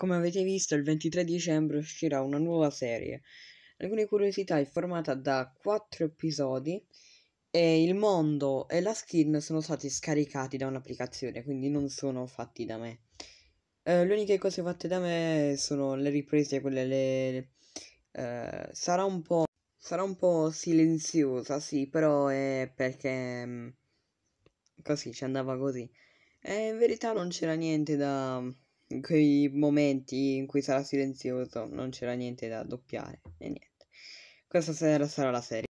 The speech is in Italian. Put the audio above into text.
Come avete visto, il 23 dicembre uscirà una nuova serie. Alcune curiosità è formata da 4 episodi e il mondo e la skin sono stati scaricati da un'applicazione, quindi non sono fatti da me. Eh, le uniche cose fatte da me sono le riprese, quelle le... Eh, sarà, un po', sarà un po' silenziosa, sì, però è perché... Mm, così, ci andava così. E eh, in verità non c'era niente da quei momenti in cui sarà silenzioso non c'era niente da doppiare e niente. Questa sera sarà la serie.